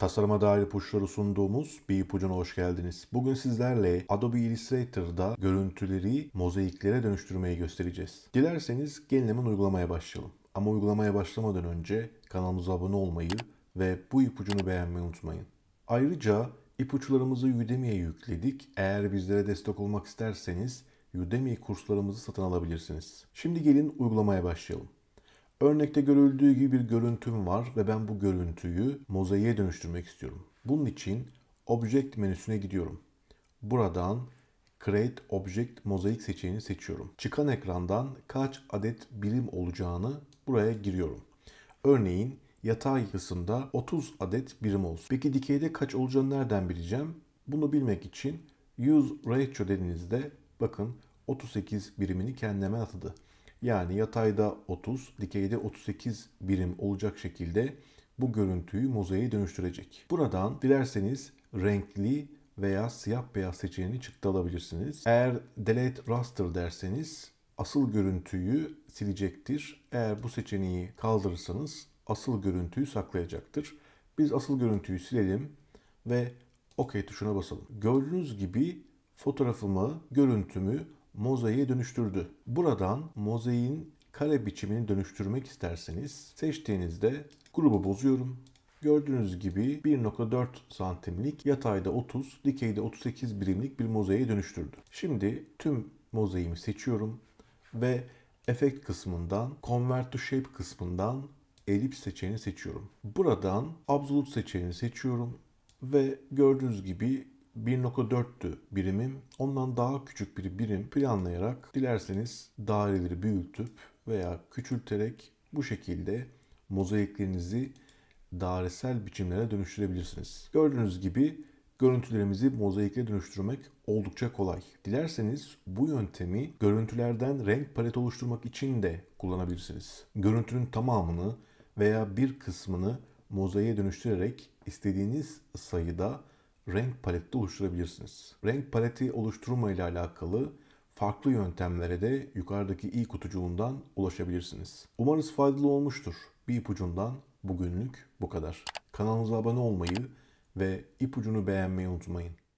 Tasarıma dair ipuçları sunduğumuz bir ipucuna hoş geldiniz. Bugün sizlerle Adobe Illustrator'da görüntüleri mozaiklere dönüştürmeyi göstereceğiz. Dilerseniz gelin hemen uygulamaya başlayalım. Ama uygulamaya başlamadan önce kanalımıza abone olmayı ve bu ipucunu beğenmeyi unutmayın. Ayrıca ipuçlarımızı Udemy'ye yükledik. Eğer bizlere destek olmak isterseniz Udemy kurslarımızı satın alabilirsiniz. Şimdi gelin uygulamaya başlayalım. Örnekte görüldüğü gibi bir görüntüm var ve ben bu görüntüyü mozaiğe dönüştürmek istiyorum. Bunun için Object menüsüne gidiyorum. Buradan Create Object Mozaik seçeneğini seçiyorum. Çıkan ekrandan kaç adet birim olacağını buraya giriyorum. Örneğin yatay kısımda 30 adet birim olsun. Peki dikeyde kaç olacağını nereden bileceğim? Bunu bilmek için Use Ratio dediğinizde bakın 38 birimini kendime atadı. Yani yatayda 30, dikeyde 38 birim olacak şekilde bu görüntüyü mozaiğe dönüştürecek. Buradan dilerseniz renkli veya siyah beyaz seçeneğini çıktı alabilirsiniz. Eğer delete raster derseniz asıl görüntüyü silecektir. Eğer bu seçeneği kaldırırsanız asıl görüntüyü saklayacaktır. Biz asıl görüntüyü silelim ve OK tuşuna basalım. Gördüğünüz gibi fotoğrafımı, görüntümü mozaiğe dönüştürdü. Buradan mozaiğin kare biçimini dönüştürmek isterseniz seçtiğinizde grubu bozuyorum. Gördüğünüz gibi 1.4 santimlik yatayda 30, dikeyde 38 birimlik bir mozaiğe dönüştürdü. Şimdi tüm mozaiğimi seçiyorum ve efekt kısmından Convert to Shape kısmından elips seçeneğini seçiyorum. Buradan Absolute seçeneğini seçiyorum ve gördüğünüz gibi 1.4'tü birimim. Ondan daha küçük bir birim planlayarak dilerseniz daireleri büyütüp veya küçülterek bu şekilde mozaiklerinizi dairesel biçimlere dönüştürebilirsiniz. Gördüğünüz gibi görüntülerimizi mozaikle dönüştürmek oldukça kolay. Dilerseniz bu yöntemi görüntülerden renk paleti oluşturmak için de kullanabilirsiniz. Görüntünün tamamını veya bir kısmını mozaiğe dönüştürerek istediğiniz sayıda renk paleti oluşturabilirsiniz. Renk paleti oluşturma ile alakalı farklı yöntemlere de yukarıdaki i kutucuğundan ulaşabilirsiniz. Umarız faydalı olmuştur. Bir ipucundan bugünlük bu kadar. Kanalımıza abone olmayı ve ipucunu beğenmeyi unutmayın.